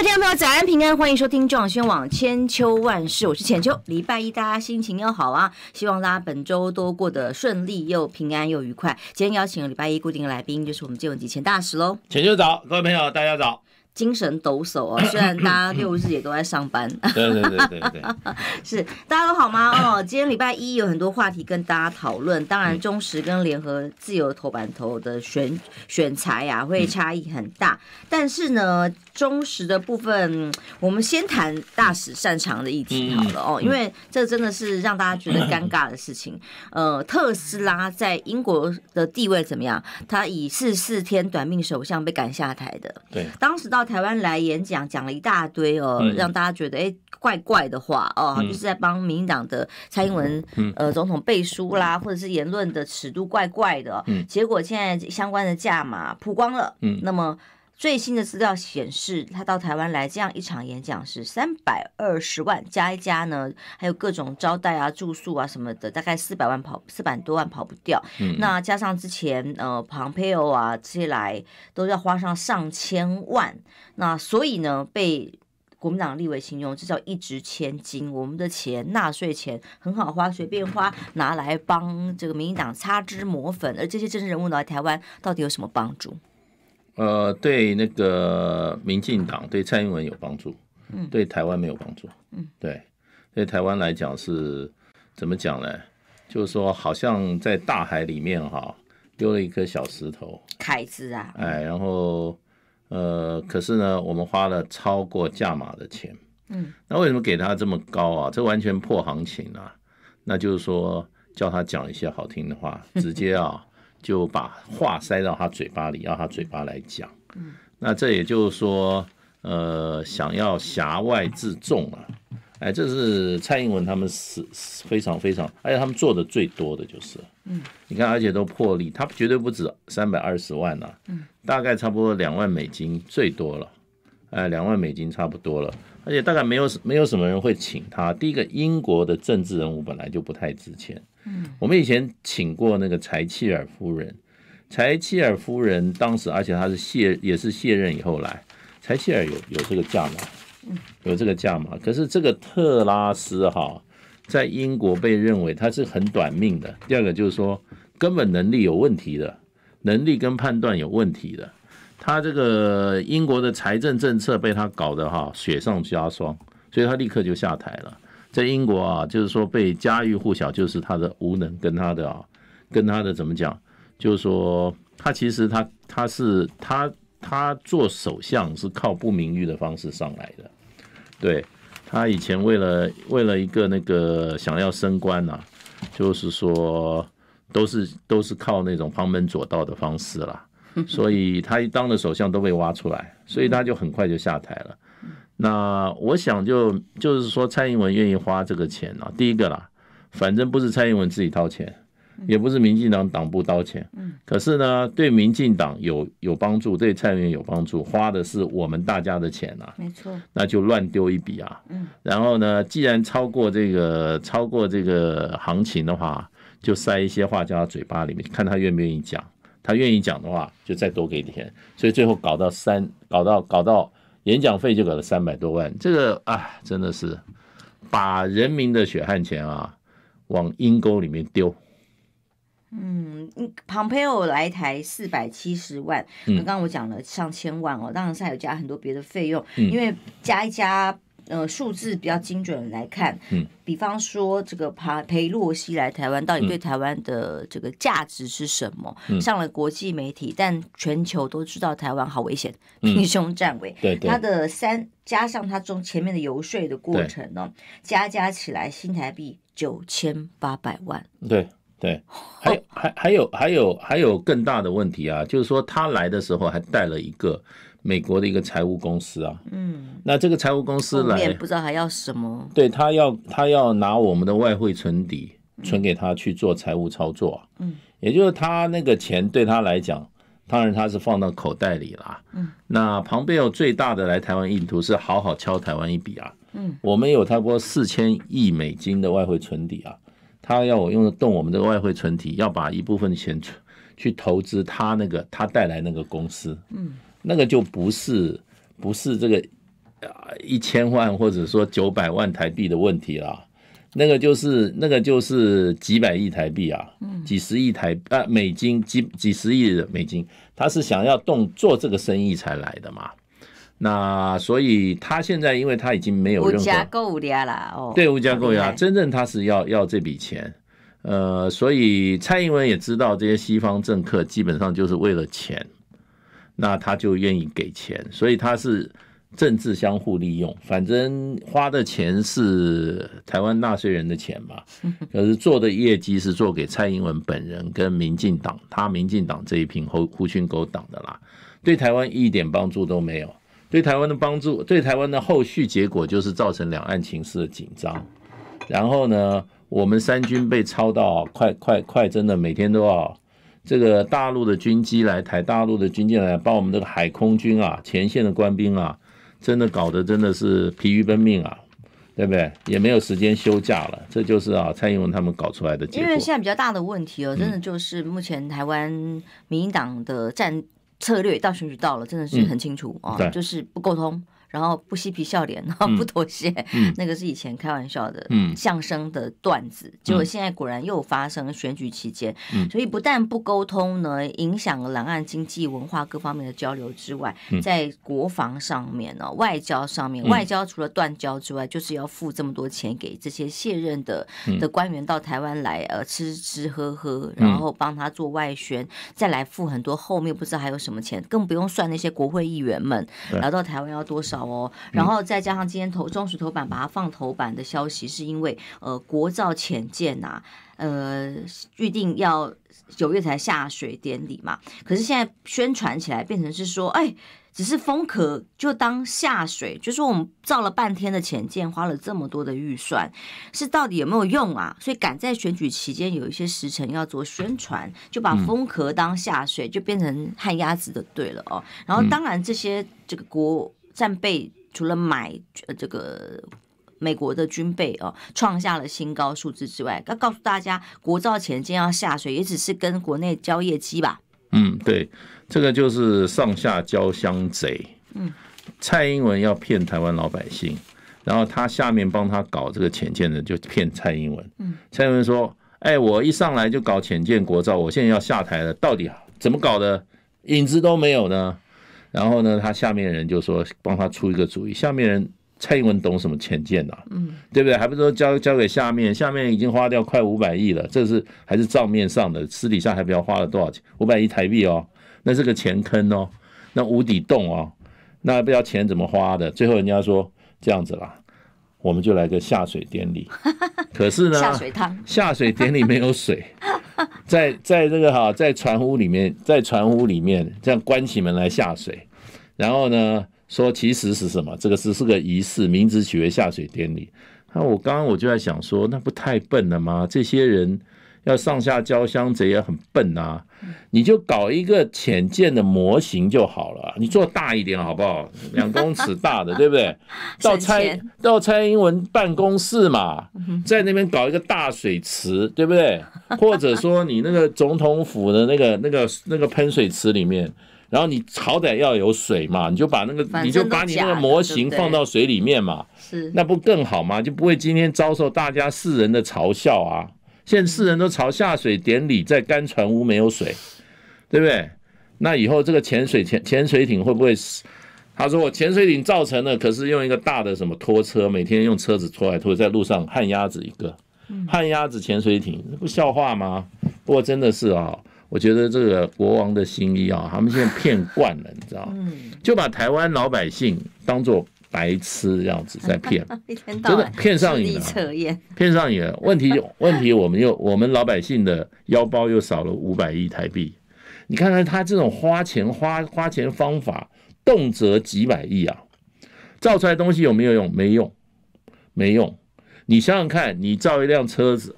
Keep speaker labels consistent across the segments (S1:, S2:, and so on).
S1: 各位朋友，早安平安，欢迎收听正宣网千秋万事，我是千秋。礼拜一大家心情要好啊，希望大家本周都过得顺利又平安又愉快。今天邀请礼拜一固定的来宾，就是我们节目主持大使喽。
S2: 浅秋早，各位朋
S1: 友大家早，精神抖擞哦。虽然大家六日也都在上班，对对对对对，是大家都好吗？哦，今天礼拜一有很多话题跟大家讨论。当然，中时跟联合自由头版头的选选材呀，会差异很大，但是呢。忠实的部分，我们先谈大使擅长的议题好了哦，因为这真的是让大家觉得尴尬的事情。呃，特斯拉在英国的地位怎么样？他以四四天短命首相被赶下台的。对，当时到台湾来演讲，讲了一大堆哦，让大家觉得哎怪怪的话哦，就是在帮民党的蔡英文呃总统背书啦，或者是言论的尺度怪怪的。嗯。结果现在相关的价码曝光了。嗯。那么。最新的资料显示，他到台湾来这样一场演讲是三百二十万加一加呢，还有各种招待啊、住宿啊什么的，大概四百万跑四百多万跑不掉。那加上之前呃庞佩欧啊这些来都要花上上千万。那所以呢，被国民党立为信用，这叫一值千金。我们的钱、纳税钱很好花，随便花，拿来帮这个民民党擦脂抹粉。而这些政治人物来台湾到底有什么帮助？
S2: 呃，对那个民进党，对蔡英文有帮助，嗯，对台湾没有帮助，嗯，对，对台湾来讲是怎么讲呢？就是说，好像在大海里面哈丢了一颗小石头，
S1: 凯子啊，哎，
S2: 然后呃，可是呢，我们花了超过价码的钱，嗯，那为什么给他这么高啊？这完全破行情啊，那就是说叫他讲一些好听的话，直接啊。就把话塞到他嘴巴里，要他嘴巴来讲。那这也就是说，呃，想要瑕外自重啊，哎，这是蔡英文他们是非常非常，而且他们做的最多的就是，嗯，你看，而且都破例，他绝对不止三百二十万呐，嗯，大概差不多两万美金最多了，哎，两万美金差不多了，而且大概没有没有什么人会请他。第一个，英国的政治人物本来就不太值钱。我们以前请过那个柴契尔夫人，柴契尔夫人当时，而且她是卸也是卸任以后来，柴契尔有有这个价码，有这个价码。可是这个特拉斯哈，在英国被认为他是很短命的。第二个就是说，根本能力有问题的，能力跟判断有问题的，他这个英国的财政政策被他搞得哈雪上加霜，所以他立刻就下台了。在英国啊，就是说被家喻户晓，就是他的无能跟他的啊，跟他的怎么讲，就是说他其实他他是他他做首相是靠不名誉的方式上来的，对他以前为了为了一个那个想要升官呐，就是说都是都是靠那种旁门左道的方式啦，所以他一当了首相都被挖出来，所以他就很快就下台了。那我想就就是说，蔡英文愿意花这个钱啊。第一个啦，反正不是蔡英文自己掏钱，也不是民进党党部掏钱，嗯，可是呢，对民进党有有帮助，对蔡英文有帮助，花的是我们大家的钱啊，没错，那就乱丢一笔啊，嗯，然后呢，既然超过这个超过这个行情的话，就塞一些话他嘴巴里面，看他愿不愿意讲，他愿意讲的话，就再多给点钱，所以最后搞到三，搞到搞到。演讲费就给了三百多万，这个啊，真的是把人民的血汗钱啊往阴沟里面丢。
S1: 嗯，庞培尔来台四百七十万，刚刚我讲了上千万哦，当然还有加很多别的费用，因为加一加。呃，数字比较精准来看，嗯，比方说这个帕佩洛西来台湾，到底对台湾的这个价值是什么？上了国际媒体，但全球都知道台湾好危险，挺胸站伟。对对，他的三加上他中前面的游说的过程呢，加加起来新台币九千八百万。
S2: 对对，还有 还还有还有还有更大的问题啊，就是说他来的时候还带了一个。美国的一个财务公司啊，嗯，那这个财务公司来，面
S1: 不知道还要什么，
S2: 对他要他要拿我们的外汇存底存给他去做财务操作，嗯，也就是他那个钱对他来讲，当然他是放到口袋里啦，嗯，那旁边有最大的来台湾意图是好好敲台湾一笔啊，嗯，我们有差不多四千亿美金的外汇存底啊，他要我用动我们的外汇存底，要把一部分钱存去投资他那个他带来那个公司，嗯。那个就不是不是这个，啊一千万或者说九百万台币的问题啦，那个就是那个就是几百亿台币啊，几十亿台啊美金几几十亿美金，他是想要动做这个生意才来的嘛。那所以他现在因为他已经没有任何对无家购归了，真正他是要要这笔钱，呃，所以蔡英文也知道这些西方政客基本上就是为了钱。那他就愿意给钱，所以他是政治相互利用，反正花的钱是台湾纳税人的钱嘛，可是做的业绩是做给蔡英文本人跟民进党，他民进党这一批狐狐群狗党的啦，对台湾一点帮助都没有，对台湾的帮助，对台湾的后续结果就是造成两岸情势的紧张，然后呢，我们三军被抄到快快快，真的每天都要。这个大陆的军机来，台大陆的军舰来，把我们这个海空军啊，前线的官兵啊，真的搞得真的是疲于奔命啊，对不对？也没有时间休假了，这就是啊蔡英文他们搞出来的结果。因为现在
S1: 比较大的问题哦，真的就是目前台湾民党的战策略，到选举到了，真的是很清楚啊，就是不沟通。然后不嬉皮笑脸，然后不妥协，那个是以前开玩笑的相声的段子。结果现在果然又发生选举期间，所以不但不沟通呢，影响了两岸经济、文化各方面的交流之外，在国防上面呢，外交上面，外交除了断交之外，就是要付这么多钱给这些卸任的的官员到台湾来，呃，吃吃喝喝，然后帮他做外宣，再来付很多后面不知道还有什么钱，更不用算那些国会议员们来到台湾要多少。哦，然后再加上今天头中暑头版把它放头版的消息，是因为呃国造潜舰呐，呃预定要九月才下水典礼嘛，可是现在宣传起来变成是说，哎，只是封壳就当下水，就是我们造了半天的潜舰，花了这么多的预算，是到底有没有用啊？所以赶在选举期间有一些时辰要做宣传，就把封壳当下水就变成旱鸭子的队了哦。然后当然这些这个国。战备除了买这个美国的军备哦创下了新高数字之外，要告诉大家，国造潜舰要下水，也只是跟国内交业机吧。
S2: 嗯，对，这个就是上下交相贼。嗯，蔡英文要骗台湾老百姓，然后他下面帮他搞这个浅见的，就骗蔡英文。嗯，蔡英文说：“哎，我一上来就搞浅见国造，我现在要下台了，到底怎么搞的？影子都没有呢？”然后呢，他下面人就说帮他出一个主意。下面人蔡英文懂什么浅见呐？嗯，对不对？还不如交交给下面，下面已经花掉快五百亿了，这是还是账面上的，私底下还不要花了多少钱，五百亿台币哦，那是个钱坑哦，那无底洞哦，那不要钱怎么花的。最后人家说这样子啦。我们就来个下水典礼，可是呢，下水汤下水典礼没有水，在在这个哈，在船屋里面，在船屋里面这样关起门来下水，然后呢，说其实是什么？这个只是个仪式，名字取为下水典礼。那我刚刚我就在想说，那不太笨了吗？这些人。要上下交相贼也很笨啊，你就搞一个浅见的模型就好了。你做大一点好不好？两公尺大的，对不对？到蔡到蔡英文办公室嘛，在那边搞一个大水池，对不对？或者说你那个总统府的那个那个那个喷水池里面，然后你好歹要有水嘛，你就把那个你就把你那个模型放到水里面嘛，是那不更好吗？就不会今天遭受大家世人的嘲笑啊。现在世人都朝下水典礼，在干船坞没有水，对不对？那以后这个潜水潜潜水艇会不会死？他说我潜水艇造成的，可是用一个大的什么拖车，每天用车子拖来拖在路上，旱鸭子一个，旱鸭子潜水艇，这不笑话吗？不过真的是啊，我觉得这个国王的新衣啊，他们现在骗惯了，你知道吗？就把台湾老百姓当做。白痴这样子在骗，
S1: 真的骗上瘾了。
S2: 骗上瘾了，问题问题，我们又我们老百姓的腰包又少了五百亿台币。你看看他这种花钱花花钱方法，动辄几百亿啊，造出来东西有没有用？没用，没用。你想想看，你造一辆车子。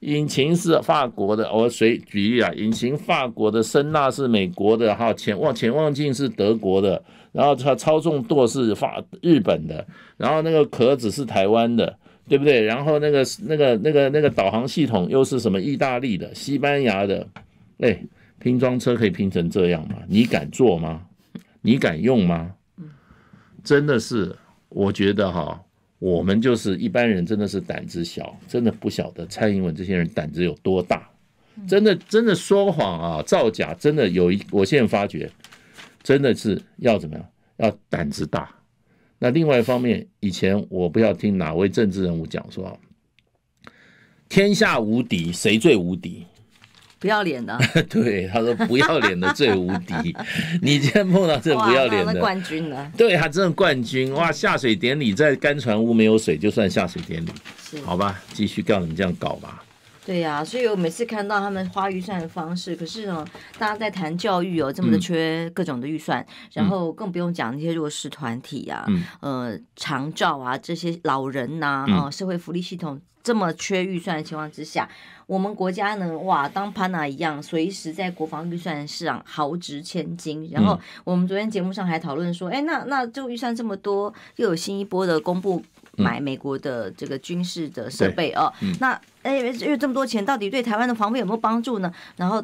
S2: 引擎是法国的，我随举例啊，引擎法国的，声纳是美国的，哈，潜望潜望镜是德国的，然后它操纵舵是法日本的，然后那个壳子是台湾的，对不对？然后那个那个那个那个导航系统又是什么？意大利的、西班牙的，哎，拼装车可以拼成这样吗？你敢做吗？你敢用吗？真的是，我觉得哈。我们就是一般人，真的是胆子小，真的不晓得蔡英文这些人胆子有多大。真的，真的说谎啊，造假，真的有一，我现在发觉，真的是要怎么样，要胆子大。那另外一方面，以前我不要听哪位政治人物讲说，天下无敌，谁最无敌？不要脸的，对他说不要脸的最无敌。你今天碰到这不要脸的冠
S1: 军了，对
S2: 他真的冠军哇！下水典礼在干船坞没有水就算下水典礼，好吧？继续干你们这样搞吧。
S1: 对呀，所以我每次看到他们花预算的方式，可是呢，大家在谈教育哦，这么的缺各种的预算，然后更不用讲那些弱势团体啊，呃，长照啊这些老人呐啊，社会福利系统这么缺预算的情况之下。我们国家呢，哇，当潘娜一样，随时在国防预算上豪掷千金。然后我们昨天节目上还讨论说，哎，那那就预算这么多，又有新一波的公布买美国的这个军事的设备啊。那哎，因为这么多钱，到底对台湾的防备有没有帮助呢？然后。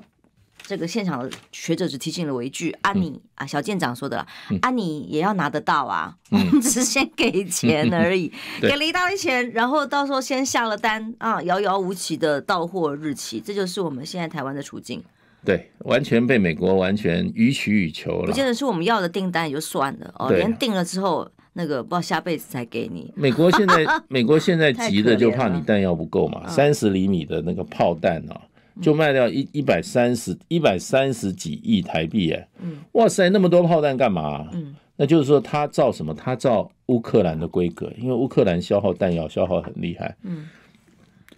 S1: 这个现场的学者只提醒了我一句：“啊，你啊，小舰长说的，啊，你也要拿得到啊，我们只是先给钱而已，给了一大堆钱，然后到时候先下了单啊，遥遥无期的到货日期，这就是我们现在台湾的处境。
S2: 对，完全被美国完全予取予求了。不见
S1: 得是我们要的订单也就算了，哦，连订了之后那个不知道下辈子才给你。美
S2: 国现在，美国现在急的就怕你弹药不够嘛，三十厘米的那个炮弹啊。”就卖掉一一百三十一百三十几亿台币哎，哇塞，那么多炮弹干嘛？那就是说他造什么？他造乌克兰的规格，因为乌克兰消耗弹药消耗很厉害，嗯，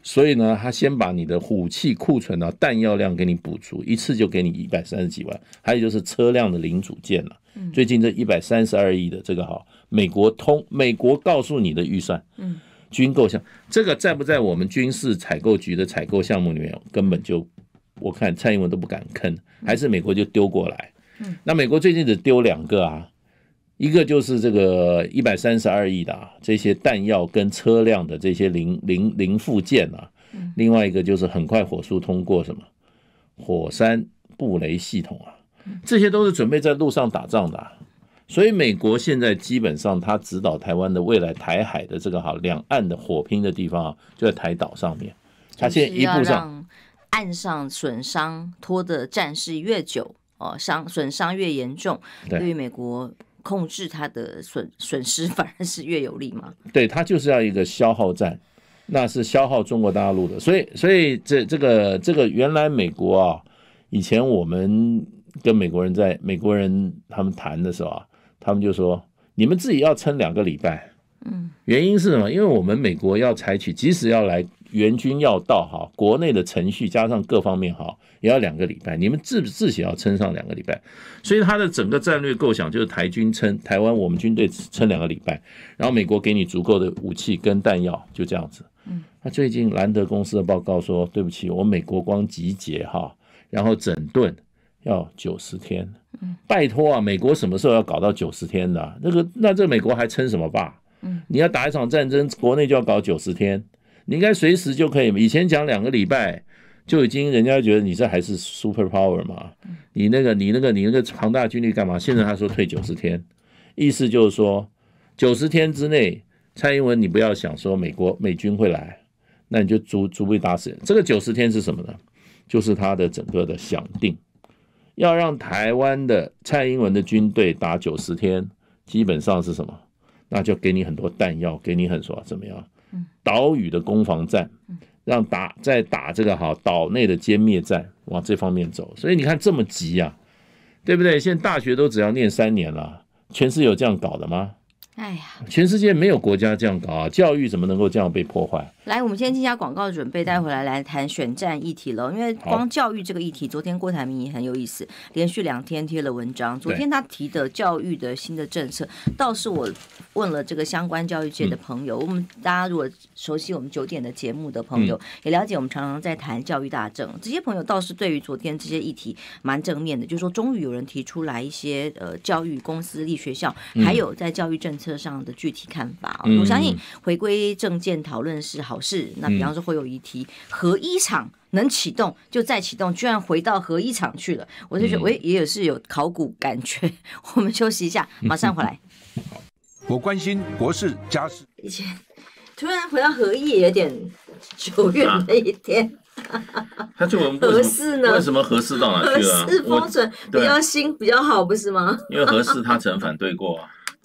S2: 所以呢，他先把你的武器库存啊，弹药量给你补足一次，就给你一百三十几万，还有就是车辆的零组件了。最近这一百三十二亿的这个哈，美国通美国告诉你的预算，嗯。军购项这个在不在我们军事采购局的采购项目里面？根本就我看蔡英文都不敢坑，还是美国就丢过来。那美国最近只丢两个啊，一个就是这个一百三十二亿的这些弹药跟车辆的这些零零零附件啊，另外一个就是很快火速通过什么火山布雷系统啊，这些都是准备在路上打仗的。所以美国现在基本上，他指导台湾的未来台海的这个哈两岸的火拼的地方啊，就在台岛上面。他现在一步让
S1: 岸上损伤拖的战事越久哦，伤损伤越严重，对于美国控制它的损 损失反而是越有利嘛？
S2: 对，他就是要一个消耗战，那是消耗中国大陆的。所以，所以这这个这个原来美国啊，以前我们跟美国人在美国人他们谈的时候啊。他们就说：“你们自己要撑两个礼拜，嗯，原因是什么？因为我们美国要采取，即使要来援军要到哈，国内的程序加上各方面哈，也要两个礼拜。你们自自己要撑上两个礼拜，所以他的整个战略构想就是台军撑台湾，我们军队撑两个礼拜，然后美国给你足够的武器跟弹药，就这样子。嗯，他最近兰德公司的报告说，对不起，我美国光集结哈，然后整顿。”要九十天，拜托啊！美国什么时候要搞到九十天的？那个，那这美国还称什么霸？嗯，你要打一场战争，国内就要搞九十天，你应该随时就可以。以前讲两个礼拜就已经，人家觉得你这还是 super power 嘛。你那个，你那个，你那个庞大军力干嘛？现在他说退九十天，意思就是说，九十天之内，蔡英文你不要想说美国美军会来，那你就足足被打死。这个九十天是什么呢？就是他的整个的想定。要让台湾的蔡英文的军队打九十天，基本上是什么？那就给你很多弹药，给你很多怎么样？岛屿的攻防战，让打在打这个哈岛内的歼灭战，往这方面走。所以你看这么急啊，对不对？现在大学都只要念三年了，全世界有这样搞的吗？哎呀，全世界没有国家这样搞啊！教育怎么能够这样被破坏？
S1: 来，我们先进下广告准备，待会儿来来谈选战议题了。因为光教育这个议题，昨天郭台铭也很有意思，连续两天贴了文章。昨天他提的教育的新的政策，倒是我问了这个相关教育界的朋友。我们大家如果熟悉我们九点的节目的朋友，也了解我们常常在谈教育大政，这些朋友倒是对于昨天这些议题蛮正面的，就是说终于有人提出来一些呃教育公私立学校，还有在教育政策上的具体看法。我相信回归政见讨论是好。试，那比方说会有一题，合一场能启动就再启动，居然回到合一场去了，我就觉得，哎，也有是有考古感觉。我们休息一下，马上回
S2: 来。我关心国事家事。以前
S1: 突然回到合一，有点久远的一天。
S2: 他最合适呢？为什么合适到哪去了？合适封存比较
S1: 新比较好，不是吗？因为合适他
S2: 曾反对过。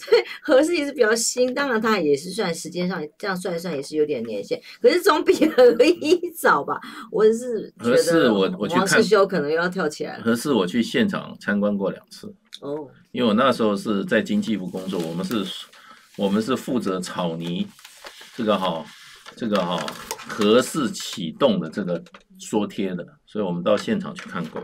S1: 对 合氏也是比较新，当然它也是算时间上这样算一算也是有点年限，可是总比 合一早吧，我是合适，氏我我去看王可能又要跳起来了。
S2: 适氏我去现场参观过两次哦，因为我那时候是在经济部工作，我们是，我们是负责草泥这个哈，这个哈合氏启动的这个缩贴的。所以我们到现场去看过。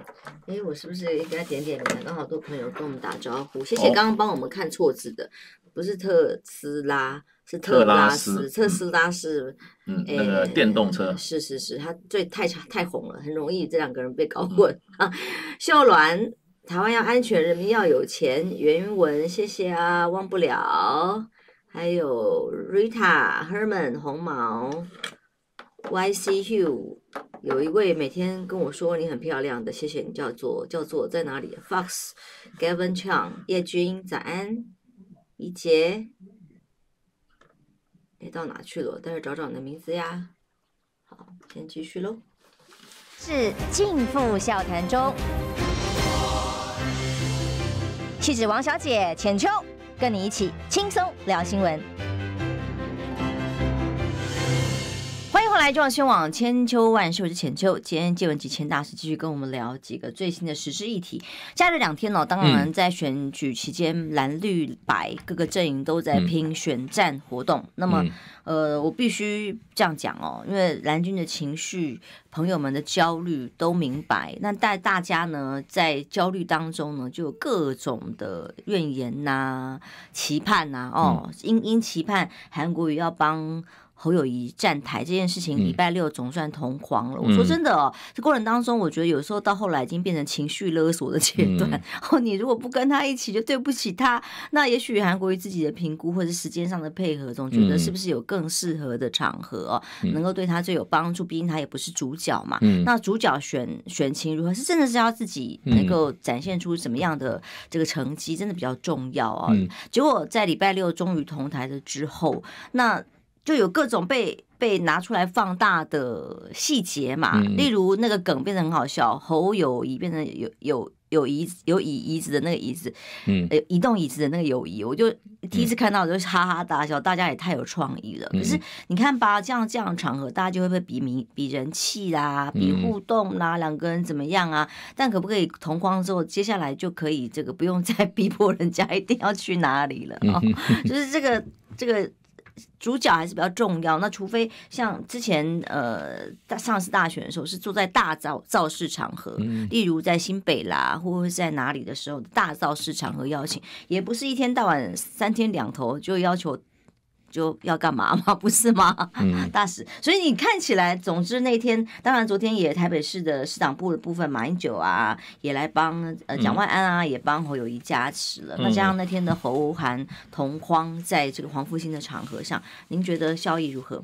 S1: 哎，我是不是应该点点名？刚好多朋友跟我们打招呼，谢谢刚刚帮我们看错字的，不是特斯拉，是特斯拉，特斯拉是那个电动车。是是是，他最太太红了，很容易这两个人被搞混啊。秀鸾，台湾要安全，人民要有钱。原文，谢谢啊，忘不了。还有 Rita Herman，红毛，Y C Hugh。有一位每天跟我说你很漂亮的，谢谢你，叫做叫做在哪里？Fox Gavin Chang 叶君，早安，一杰，哎，到哪去了？待会找找你的名字呀。好，先继续喽。是尽付笑谈中，气质王小姐浅秋，跟你一起轻松聊新闻。来就要先往千秋万寿，是千秋。今天借文吉千大使继续跟我们聊几个最新的时事议题。假日两天哦，当然在选举期间，蓝绿白各个阵营都在拼选战活动。那么，呃，我必须这样讲哦，因为蓝军的情绪，朋友们的焦虑都明白。那大大家呢，在焦虑当中呢，就有各种的怨言呐、期盼呐，哦，因因期盼韩国瑜要帮。侯友谊站台这件事情，礼拜六总算同框了。我说真的哦，这过程当中，我觉得有时候到后来已经变成情绪勒索的阶段。后 你如果不跟他一起，就对不起他。那也许韩国于自己的评估或者时间上的配合，总觉得是不是有更适合的场合，能够对他最有帮助。毕竟他也不是主角嘛。那主角选选情如何，是真的是要自己能够展现出怎么样的这个成绩，真的比较重要哦。结果在礼拜六终于同台的之后，那。就有各种被被拿出来放大的细节嘛，例如那个梗变得很好笑，侯友谊变成有。有椅子有椅椅子的那个椅子，嗯，移动椅子的那个友谊，我就第一次看到就哈哈大笑，大家也太有创意了。可是你看吧，样这样场合，大家就会被比名比人气啦，比互动啦，两个人怎么样啊？但可不可以同框之后，接下来就可以这个不用再 逼迫人家一定要去哪里了啊？就是这个这个。主角还是比较重要，那除非像之前呃大上次大选的时候，是坐在大造造势场合，例如在新北啦，或者在哪里的时候大造势场合邀请，也不是一天到晚三天两头就要求。就要干嘛嘛，不是吗？大使，所以你看起来，总之那天，当然昨天也台北市的市长部的部分，马英九啊也来帮呃蒋万安啊也帮侯友谊加持了。那加上那天的侯韩同框在这个黄复兴的场合上，您觉得效益如何？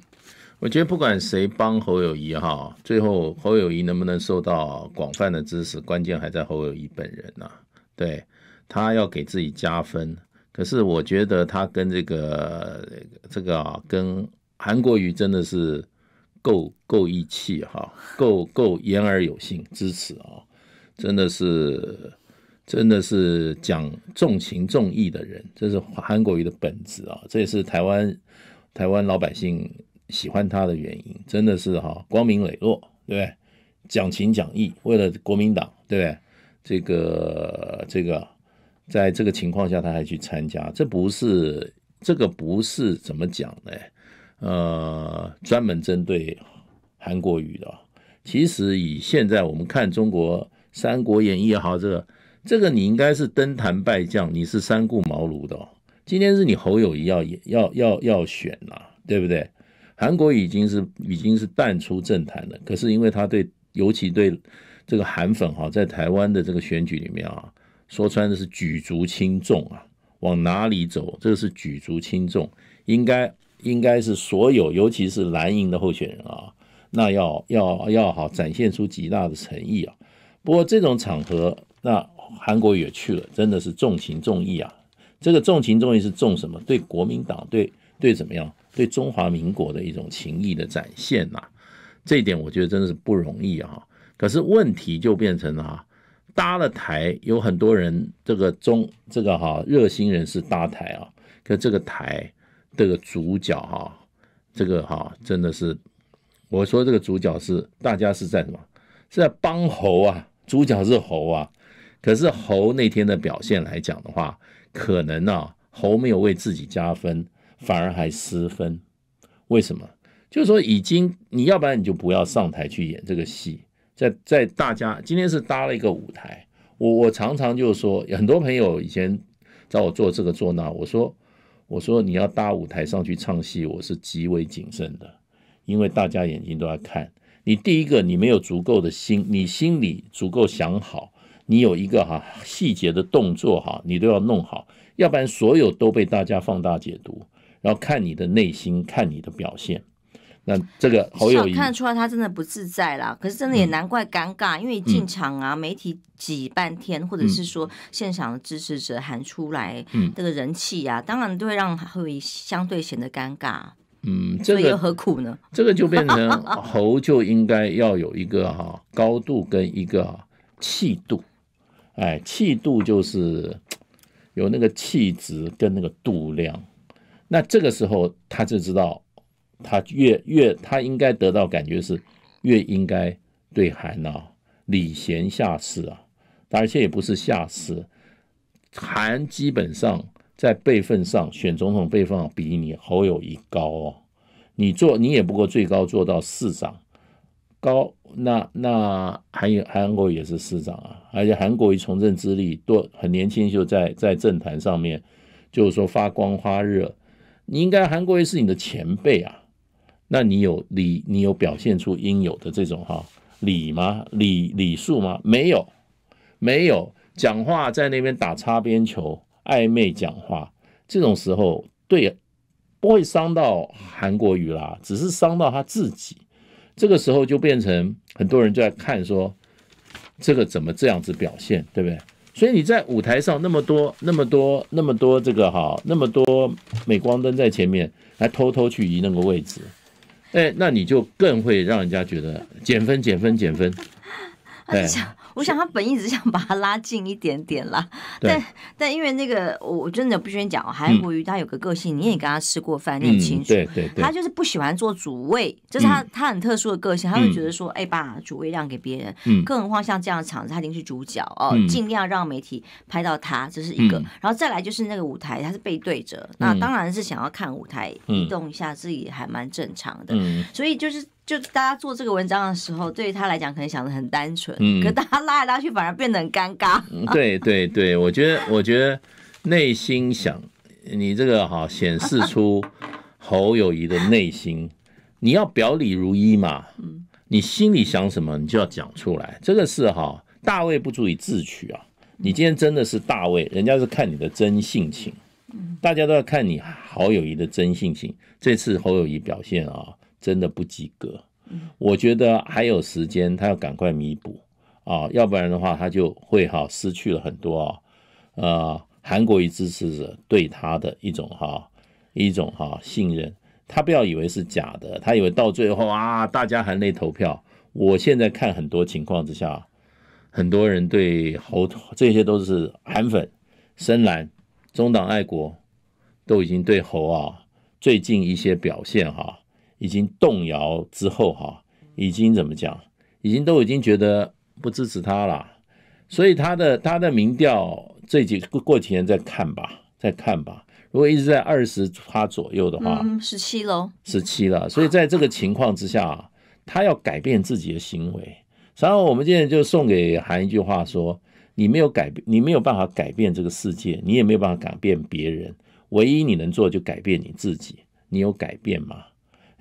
S2: 我觉得不管谁帮侯友谊哈，最后侯友谊能不能受到广泛的支持，关键还在侯友谊本人呐。对他要给自己加分。可是我觉得他跟这个这个啊，跟韩国瑜真的是够够义气哈，够够言而有信，支持啊，真的是真的是讲重情重义的人，这是韩国瑜的本质啊，这也是台湾台湾老百姓喜欢他的原因，真的是哈，光明磊落，对不对？讲情讲义，为了国民党，对不对？这个这个。在这个情况下，他还去参加，这不是这个不是怎么讲呢？呃，专门针对韩国语的。其实以现在我们看中国《三国演义》也好，这个这个你应该是登坛拜将，你是三顾茅庐的。今天是你侯友谊要要要要选啦，对不对？韩国已经是已经是淡出政坛了，可是因为他对尤其对这个韩粉哈，在台湾的这个选举里面啊。说穿的是举足轻重啊，往哪里走？这个是举足轻重，应该应该是所有，尤其是蓝营的候选人啊，那要要要好展现出极大的诚意啊。不过这种场合，那韩国也去了，真的是重情重义啊。这个重情重义是重什么？对国民党，对对怎么样？对中华民国的一种情谊的展现呐。这一点我觉得真的是不容易啊。可是问题就变成了。搭了台，有很多人，这个中这个哈热心人士搭台啊，可这个台这个主角哈，这个哈真的是，我说这个主角是大家是在什么？是在帮猴啊，主角是猴啊，可是猴那天的表现来讲的话，可能啊猴没有为自己加分，反而还失分。为什么？就是说已经你要不然你就不要上台去演这个戏。在在大家今天是搭了一个舞台，我我常常就说，很多朋友以前找我做这个做那，我说我说你要搭舞台上去唱戏，我是极为谨慎的，因为大家眼睛都要看。你第一个，你没有足够的心，你心里足够想好，你有一个哈细节的动作哈，你都要弄好，要不然所有都被大家放大解读，然后看你的内心，看你的表现。那这个侯有看得出
S1: 来，他真的不自在啦。可是真的也难怪尴尬，因为进场啊，媒体挤半天，或者是说现场的支持者喊出来，这个人气啊，当然都会让会相对显得尴尬。
S2: 嗯，这个又何苦呢？这个就变成 侯就应该要有一个哈高度跟一个气度，哎，气度就是有那个气质跟那个度量。那这个时候他就知道。他越越他应该得到感觉是越应该对韩啊礼贤下士啊，而且也不是下士，韩基本上在辈分上选总统辈分比你侯友谊高哦，你做你也不过最高做到市长高，那那韩有韩国也是市长啊，而且韩国一从政资历多，很年轻就在在政坛上面就是说发光发热，你应该韩国也是你的前辈啊。那你有礼？你有表现出应有的这种哈礼吗？礼礼数吗？没有，没有。讲话在那边打擦边球，暧昧讲话，这种时候对，不会伤到韩国瑜啦，只是伤到他自己。这个时候就变成很多人就在看说，这个怎么这样子表现，对不对？所以你在舞台上那么多、那么多、那么多这个哈，那么多镁光灯在前面，还偷偷去移那个位置。哎，那你就更会让人家觉得减分、减分、减分，哎。
S1: 我想他本意只想把他拉近一点点啦，但但因为那个，我真的不跟你讲韩国瑜他有个个性，你也跟他吃过饭，你也清
S2: 楚，他就是
S1: 不喜欢做主位，这是他他很特殊的个性，他会觉得说，哎，把主位让给别人。更何况像这样的场子，他已经是主角哦，尽量让媒体拍到他，这是一个。然后再来就是那个舞台，他是背对着，那当然是想要看舞台移动一下，自己还蛮正常的，所以就是。就大家做这个文章的时候，对于他来讲可能想的很单纯，嗯，可大家拉来拉去反而变得很尴尬。
S2: 对对对，我觉得 我觉得内心想你这个哈显示出侯友谊的内心，你要表里如一嘛，嗯，你心里想什么你就要讲出来，这个是哈大卫不足以自取啊，你今天真的是大卫，人家是看你的真性情，大家都要看你好友谊的真性情，这次侯友谊表现啊。真的不及格，我觉得还有时间，他要赶快弥补啊，要不然的话，他就会哈失去了很多啊，呃，韩国瑜支持者对他的一种哈一种哈信任，他不要以为是假的，他以为到最后啊，大家含泪投票。我现在看很多情况之下，很多人对侯，这些都是韩粉、深蓝、中党爱国，都已经对侯啊最近一些表现哈。已经动摇之后，哈，已经怎么讲？已经都已经觉得不支持他了，所以他的他的民调，最近过几天再看吧，再看吧。如果一直在二十趴左右的话，
S1: 十七喽，
S2: 十七了。所以在这个情况之下，他要改变自己的行为。然后我们现在就送给韩一句话说：你没有改变，你没有办法改变这个世界，你也没有办法改变别人。唯一你能做就改变你自己。你有改变吗？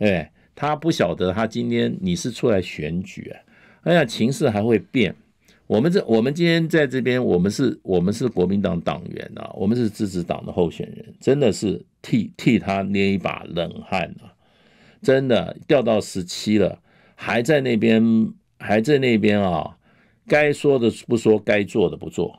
S2: 哎，他不晓得他今天你是出来选举啊？哎呀，情势还会变。我们这，我们今天在这边，我们是，我们是国民党党员啊，我们是支持党的候选人，真的是替替他捏一把冷汗啊！真的掉到十七了，还在那边，还在那边啊！该说的不说，该做的不做。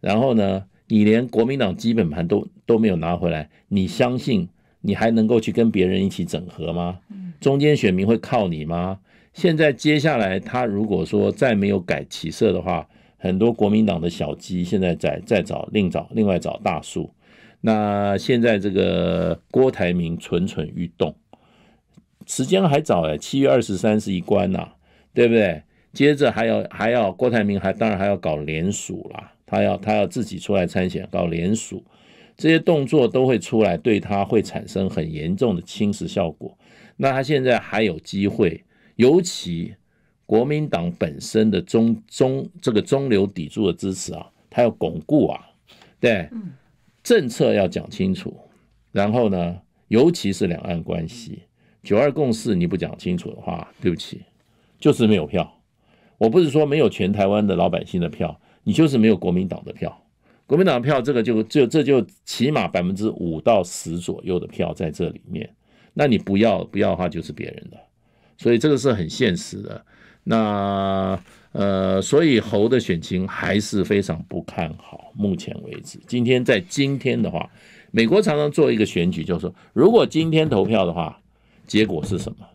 S2: 然后呢，你连国民党基本盘都都没有拿回来，你相信？你还能够去跟别人一起整合吗？中间选民会靠你吗？现在接下来他如果说再没有改起色的话，很多国民党的小鸡现在在在找另找另外找大树。那现在这个郭台铭蠢蠢欲动，时间还早哎，七月二十三是一关呐，对不对？接着还要还要郭台铭还当然还要搞联署啦，他要他要自己出来参选搞联署。这些动作都会出来，对他会产生很严重的侵蚀效果。那他现在还有机会，尤其国民党本身的中中这个中流砥柱的支持啊，他要巩固啊，对，政策要讲清楚。然后呢，尤其是两岸关系，九二共识你不讲清楚的话，对不起，就是没有票。我不是说没有全台湾的老百姓的票，你就是没有国民党的票。国民党的票，这个就就这就起码百分之五到十左右的票在这里面，那你不要不要的话，就是别人的，所以这个是很现实的。那呃，所以侯的选情还是非常不看好，目前为止。今天在今天的话，美国常常做一个选举，就是说如果今天投票的话，结果是什么？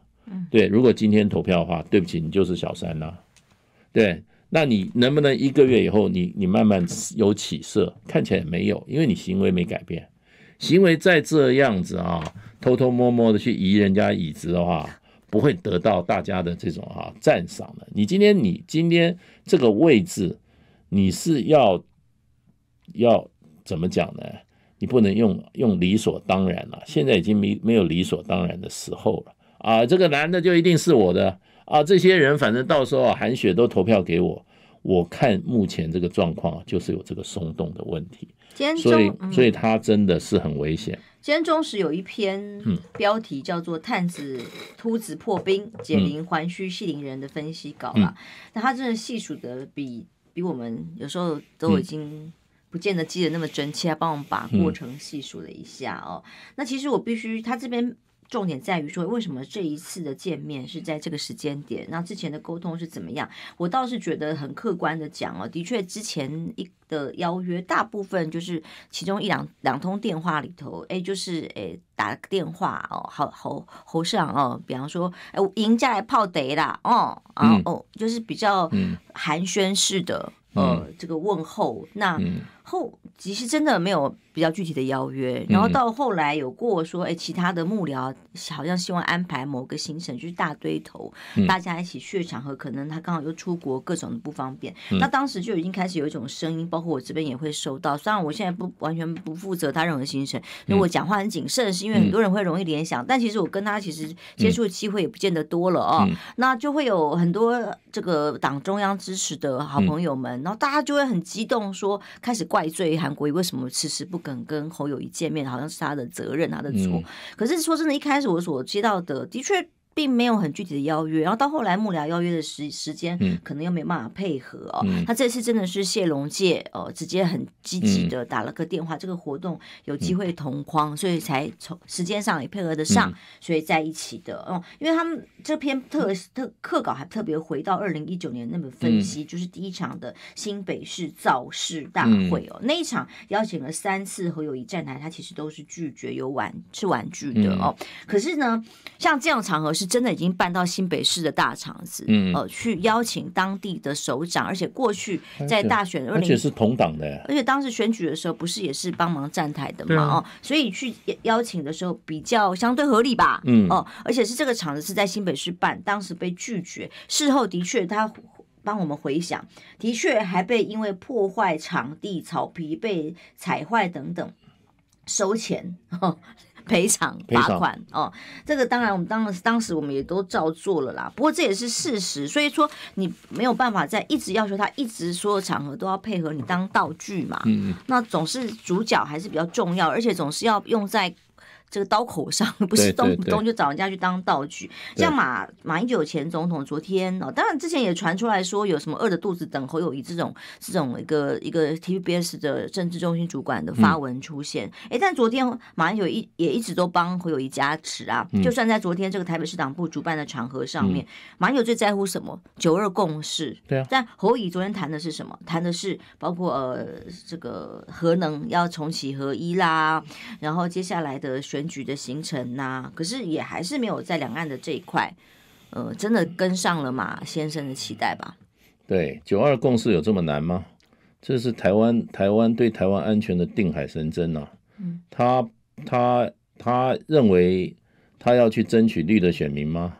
S2: 对，如果今天投票的话，对不起，你就是小三呐，对。那你能不能一个月以后，你你慢慢有起色？看起来没有，因为你行为没改变。行为再这样子啊，偷偷摸摸的去移人家椅子的话，不会得到大家的这种啊赞赏的。你今天你今天这个位置，你是要要怎么讲呢？你不能用用理所当然了。现在已经没没有理所当然的时候了啊！这个男的就一定是我的。啊，这些人反正到时候韩雪都投票给我，我看目前这个状况就是有这个松动的问题，
S1: 所以所以他
S2: 真的是很危险。
S1: 今天中时有一篇标题叫做《探子秃子破冰解铃还须系铃人》的分析稿啦，那他真的细数的比比我们有时候都已经不见得记得那么真切，他帮我们把过程细数了一下哦。那其实我必须他这边。重点在于说，为什么这一次的见面是在这个时间点？那之前的沟通是怎么样？我倒是觉得很客观的讲哦，的确之前一的邀约，大部分就是其中一两两通电话里头，哎，就是哎打电话哦，侯侯侯社哦，比方说，哎赢家来泡得啦，哦啊哦，就是比较寒暄式的呃这个问候，那后。其实真的没有比较具体的邀约，然后到后来有过说，哎，其他的幕僚好像希望安排某个行程，就是大堆头，大家一起去的场合，可能他刚好又出国，各种不方便。那当时就已经开始有一种声音，包括我这边也会收到，虽然我现在不完全不负责他任何行程，因为我讲话很谨慎，是因为很多人会容易联想，但其实我跟他其实接触的机会也不见得多了哦。那就会有很多这个党中央支持的好朋友们，然后大家就会很激动，说开始怪罪还。国为什么迟迟不肯跟侯友谊见面？好像是他的责任，他的错。可是说真的，一开始我所接到的的确。并没有很具体的邀约，然后到后来幕僚邀约的时时间，可能又没办法配合哦。他这次真的是谢龙介哦，直接很积极的打了个电话，这个活动有机会同框，所以才从时间上也配合得上，所以在一起的哦。因为他们这篇特特课稿还特别回到二零一九年，那本分析就是第一场的新北市造势大会哦，那一场邀请了三次和友谊站台，他其实都是拒绝，有玩是婉拒的哦。可是呢，像这样场合是。真的已经办到新北市的大厂子，嗯，呃，去邀请当地的首长，而且过去在大选，而且是
S2: 同党的，而
S1: 且当时选举的时候不是也是帮忙站台的嘛，哦，所以去邀请的时候比较相对合理吧，嗯，哦，而且是这个厂子是在新北市办，当时被拒绝，事后的确他帮我们回想，的确还被因为破坏场地草皮被踩坏等等收钱。赔偿罚款哦，这个当然我们当当时我们也都照做了啦。不过这也是事实，所以说你没有办法在一直要求他，一直所有场合都要配合你当道具嘛。嗯，那总是主角还是比较重要，而且总是要用在。这个刀口上 不是动不动就找人家去当道具，像马马英九前总统昨天哦，当然之前也传出来说有什么饿着肚子等侯友谊这种这种一个一个 t v b s 的政治中心主管的发文出现，哎，但昨天马英九一也一直都帮侯友谊加持啊，就算在昨天这个台北市党部主办的场合上面，马英九最在乎什么？九二共识。对啊，但侯友谊昨天谈的是什么？谈的是包括呃这个核能要重启合一啦，然后接下来的选。选举的形成呐，可是也还是没有在两岸的这一块，呃，真的跟上了马先生的期待吧？
S2: 对，九二共识有这么难吗？这是台湾台湾对台湾安全的定海神针呐。嗯，他他他认为他要去争取绿的选民吗？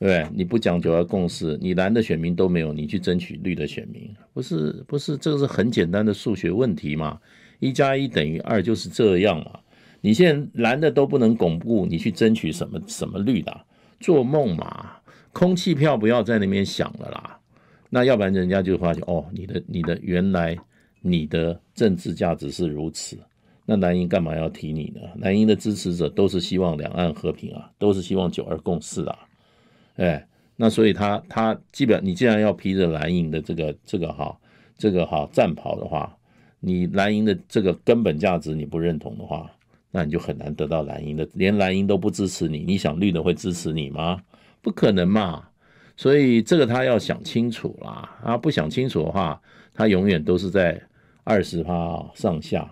S2: 对，你不讲九二共识，你蓝的选民都没有，你去争取绿的选民，不是不是这个是很简单的数学问题嘛？一加一等于二就是这样嘛。你现在蓝的都不能巩固，你去争取什么什么绿的？做梦嘛！空气票不要在那边想了啦。那要不然人家就发现哦，你的你的原来你的政治价值是如此，那蓝营干嘛要提你呢？蓝营的支持者都是希望两岸和平啊，都是希望九二共识啊。哎，那所以他他基本你既然要披着蓝营的这个这个哈这个哈战袍的话，你蓝营的这个根本价值你不认同的话。那你就很难得到蓝营的，连蓝营都不支持你，你想绿的会支持你吗？不可能嘛！所以这个他要想清楚啦。啊，不想清楚的话，他永远都是在二十趴上下。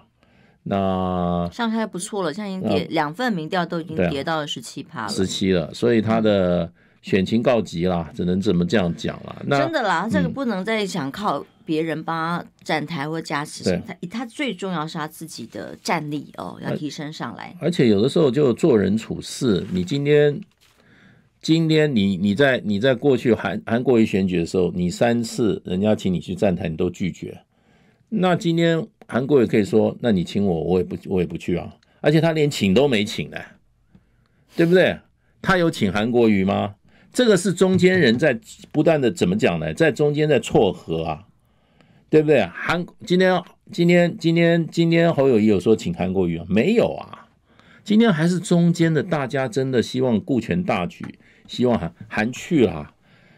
S2: 那
S1: 上还不错了，现在已经跌两份民调都已经跌到了十七趴了，十
S2: 七了。所以他的。选情告急啦，只能怎么这样讲了。真的啦，这个
S1: 不能再想靠别人帮他站台或加持什么。他最重要是他自己的战力哦，要提升上
S2: 来。而且有的时候就做人处事，你今天今天你你在你在过去韩韩国瑜选举的时候，你三次人家请你去站台，你都拒绝。那今天韩国也可以说，那你请我，我也不我也不去啊。而且他连请都没请呢，对不对？他有请韩国瑜吗？这个是中间人在不断的怎么讲呢？在中间在撮合啊，对不对？韩今天今天今天今天侯友谊有说请韩国瑜啊，没有啊。今天还是中间的，大家真的希望顾全大局，希望韩韩去啊。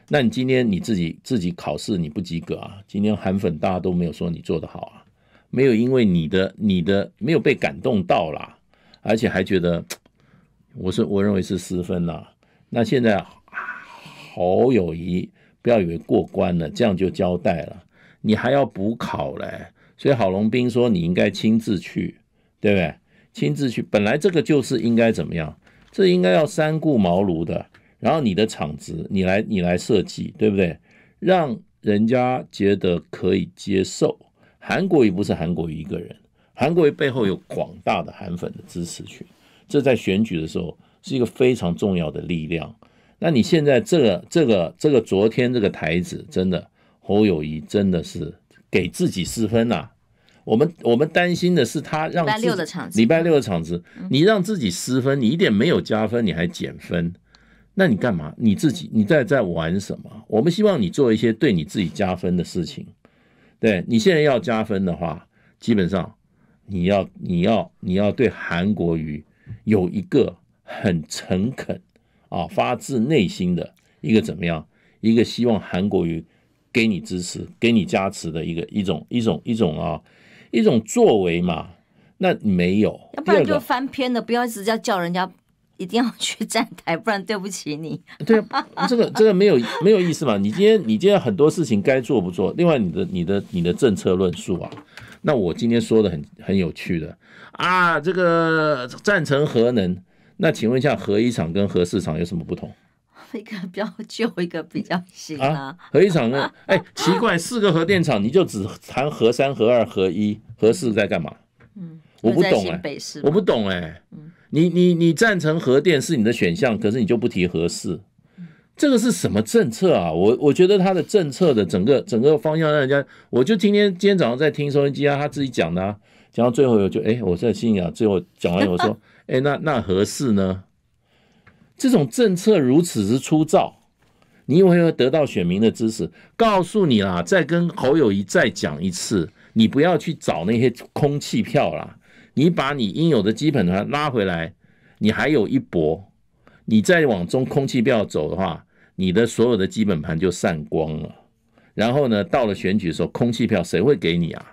S2: 那你今天你自己自己考试你不及格啊？今天韩粉大家都没有说你做的好啊，没有因为你的你的没有被感动到啦，而且还觉得我是我认为是失分啦，那现在。哦，友谊，不要以为过关了，这样就交代了，你还要补考嘞。所以郝龙斌说，你应该亲自去，对不对？亲自去，本来这个就是应该怎么样？这应该要三顾茅庐的。然后你的场子，你来，你来设计，对不对？让人家觉得可以接受。韩国瑜不是韩国瑜一个人，韩国瑜背后有广大的韩粉的支持群，这在选举的时候是一个非常重要的力量。那你现在这个这个这个昨天这个台子，真的侯友谊真的是给自己失分呐，我们我们担心的是他让礼拜六的场子，礼拜六的场子，你让自己失分，你一点没有加分，你还减分，那你干嘛？你自己你在在玩什么？我们希望你做一些对你自己加分的事情。对你现在要加分的话，基本上你要你要你要对韩国瑜有一个很诚恳。啊，发自内心的一个怎么样？一个希望韩国瑜给你支持，给你加持的一个一种一种一种啊，一种作为嘛？那没有，要不然就
S1: 翻篇了，不要一直叫叫人家一定要 去站台，不然对不起你。对这个这个没
S2: 有没有意思嘛？你今天你今天很多事情该做不做，另外你的你的你的政策论述啊，那我今天说的很很有趣的啊，这个赞成核能。那请问一下，核一厂跟核四厂有什么不同？
S1: 一个比较旧，一个比较新啊。
S2: 核 一厂呢？哎奇怪，四个核电厂你就只谈核三、核二、核一，核四在干嘛？
S1: 嗯，我不懂哎，我不
S2: 懂哎。嗯，你你你赞成核电是你的选项，可是你就不提核四，这个是什么政策啊？我我觉得他的政策的整个整个方向，人家我就今天今天早上在听收音机啊，他自己讲的，讲到最后就哎，我在心啊，最后讲完以后说。哎，那那合适呢？这种政策如此之粗糙，你如何得到选民的支持？告诉你啦，再跟侯友谊再讲一次，你不要去找那些空气票啦，你把你应有的基本盘拉回来，你还有一搏。你再往中空气票走的话，你的所有的基本盘就散光了。然后呢，到了选举的时候，空气票谁会给你啊？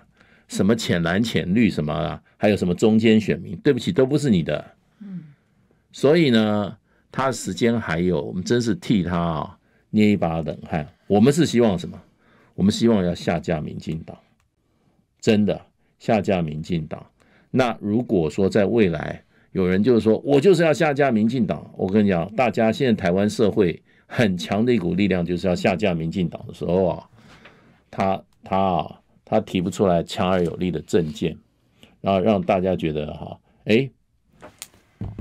S2: 什么浅蓝、浅绿什么？还有什么中间选民？对不起，都不是你的。嗯，所以呢，他时间还有，我们真是替他啊捏一把冷汗。我们是希望什么？我们希望要下架民进党，真的下架民进党。那如果说在未来有人就是说我就是要下架民进党，我跟你讲，大家现在台湾社会很强的一股力量就是要下架民进党的时候啊，他他啊他提不出来强而有力的政见。啊，让大家觉得哈，哎，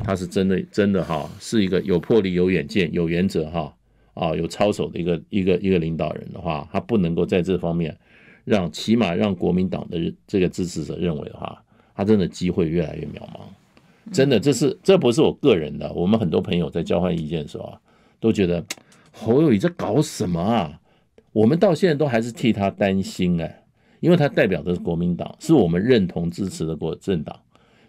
S2: 他是真的，真的哈，是一个有魄力、有远见、有原则哈，啊，有操守的一个一个一个领导人的话，他不能够在这方面让，起码让国民党的这个支持者认为的话，他真的机会越来越渺茫，真的，这是这不是我个人的，我们很多朋友在交换意见的时候啊，都觉得侯友宜在搞什么啊，我们到现在都还是替他担心哎。因为他代表的是国民党，是我们认同支持的国政党，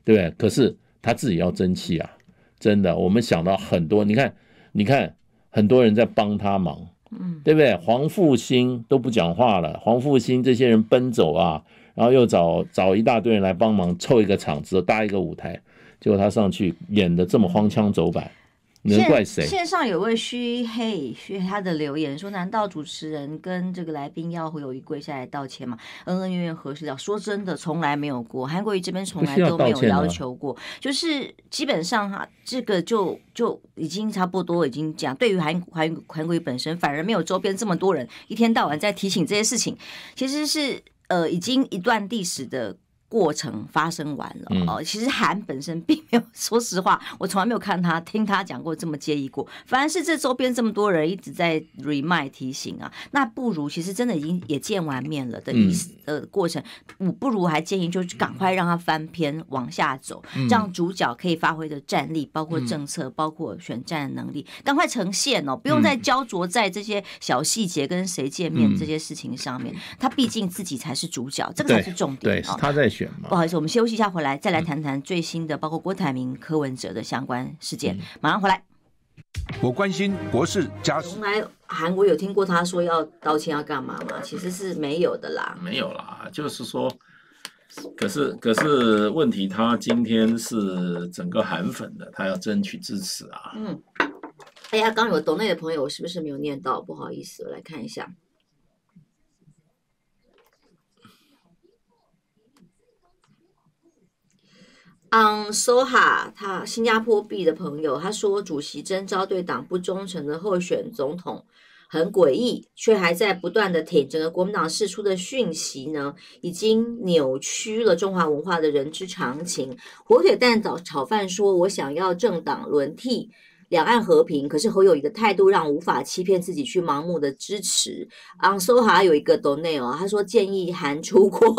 S2: 对不对？可是他自己要争气啊！真的，我们想到很多，你看，你看，很多人在帮他忙，嗯，对不对？黄复兴都不讲话了，黄复兴这些人奔走啊，然后又找找一大堆人来帮忙，凑一个场子，搭一个舞台，结果他上去演的这么荒腔走板。线线
S1: 上有位虚黑虚他的留言说，难道主持人跟这个来宾要会有一跪下来道歉吗？恩恩怨怨何时了？说真的，从来没有过。韩国瑜这边从来都没有要求过，就是基本上哈，这个就就已经差不多已经讲。对于韩韩韩国瑜本身，反而没有周边这么多人一天到晚在提醒这些事情，其实是呃已经一段历史的。过程发生完了哦，其实韩本身并没有说实话，我从来没有看他听他讲过这么介意过。反而是这周边这么多人一直在 remind 提醒啊，那不如其实真的已经也见完面了的意思呃过程，我不如还建议就赶快让他翻篇往下走，让主角可以发挥的战力，包括政策，包括选战的能力，赶快呈现哦，不用再焦灼在这些小细节跟谁见面这些事情上面。他毕竟自己才是主角，这个才是重点啊。他
S2: 在。不好
S1: 意思，我们休息一下，回来再来谈谈最新的，包括郭台铭、柯文哲的相关事件。马上回来。
S2: 我关心国事家。从
S1: 来韩国有听过他说要道歉要干嘛吗？其实是没有的啦。
S2: 没有啦，就是说，可是可是问题，他今天是整个韩粉的，他要争取支持啊。
S1: 嗯。哎呀，刚有懂内的朋友，我是不是没有念到？不好意思，我来看一下。当 Soha 他新加坡币的朋友他说，主席征召对党不忠诚的候选总统很诡异，却还在不断的提，整个国民党释出的讯息呢，已经扭曲了中华文化的人之常情。火腿蛋早炒饭说，我想要政党轮替。两岸和平，可是侯有一个态度，让无法欺骗自己去盲目的支持啊。s o 有一个 d o n i e 他说建议韩出国，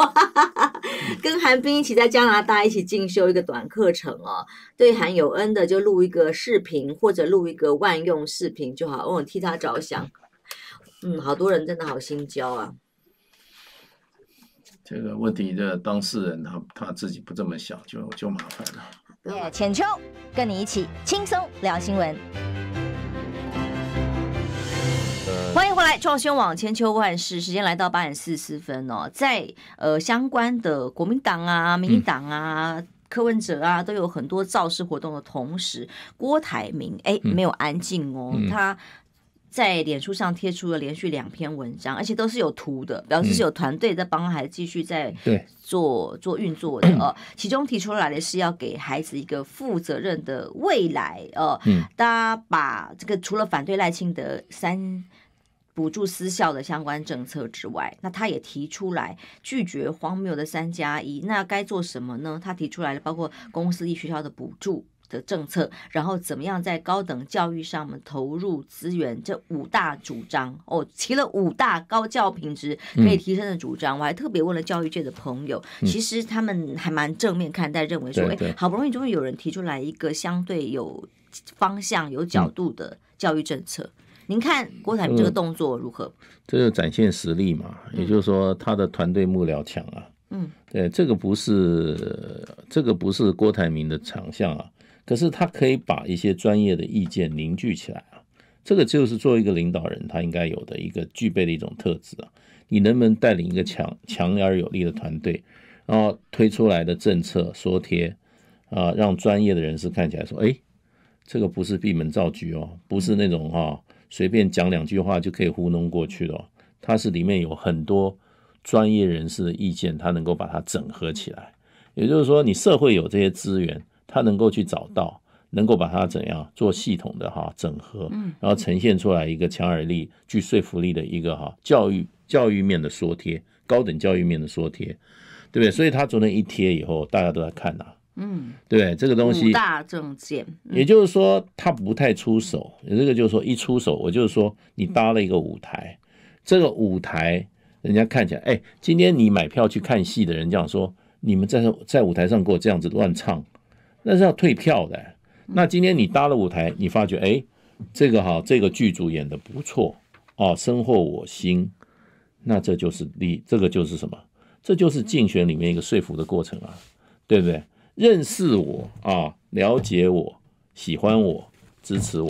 S1: 跟韩冰一起在加拿大一起进修一个短课程哦。对韩有恩的就录一个视频，或者录一个万用视频就好，我、尔替他着想。嗯，好多人真的好心焦啊。
S2: 这个问题的当事人他他自己不这么想，就就麻烦了。
S1: 叶千秋，跟你一起轻松聊新闻。欢迎回来，创新网千秋万事。时间来到八点四十分哦，在呃相关的国民党啊、民进党啊、柯文哲啊，都有很多造势活动的同时，郭台铭哎没有安静哦，他。在脸书上贴出了连续两篇文章，而且都是有图的，表示是有团队在帮孩子继续在做做运作的哦。其中提出来的是要给孩子一个负责任的未来哦。家把这个除了反对赖清德三补助私校的相关政策之外，那他也提出来拒绝荒谬的三加一。那该做什么呢？他提出来的包括公司与学校的补助。的政策，然后怎么样在高等教育上面投入资源？这五大主张哦，提了五大高教品质可以提升的主张。我还特别问了教育界的朋友，其实他们还蛮正面看待，认为说，哎，好不容易终于有人提出来一个相对有方向、有角度的教育政策。您看郭台铭这个动作如何？
S2: 这就展现实力嘛，也就是说他的团队幕僚强啊。嗯，对，这个不是这个不是郭台铭的长项啊。可是他可以把一些专业的意见凝聚起来啊，这个就是作为一个领导人他应该有的一个具备的一种特质啊。你能不能带领一个强强而有力的团队，然后推出来的政策缩贴啊，让专业的人士看起来说，哎，这个不是闭门造局哦，不是那种哈随便讲两句话就可以糊弄过去的，哦，它是里面有很多专业人士的意见，他能够把它整合起来。也就是说，你社会有这些资源。他能够去找到，能够把它怎样做系统的哈整合，嗯，然后呈现出来一个强而力、具说服力的一个哈教育教育面的缩贴，高等教育面的缩贴，对不对？所以他昨天一贴以后，大家都在看呐，嗯，对这个东西
S1: 大正剑，也
S2: 就是说他不太出手，这个就是说一出手，我就是说你搭了一个舞台，这个舞台人家看起来，哎，今天你买票去看戏的人讲说，你们在在舞台上给我这样子乱唱。那是要退票的。那今天你搭了舞台，你发觉哎，这个哈，这个剧组演的不错哦，深获我心。那这就是你这个就是什么？这就是竞选里面一个说服的过程啊，对不对？认识我啊，了解我，喜欢我，支持我，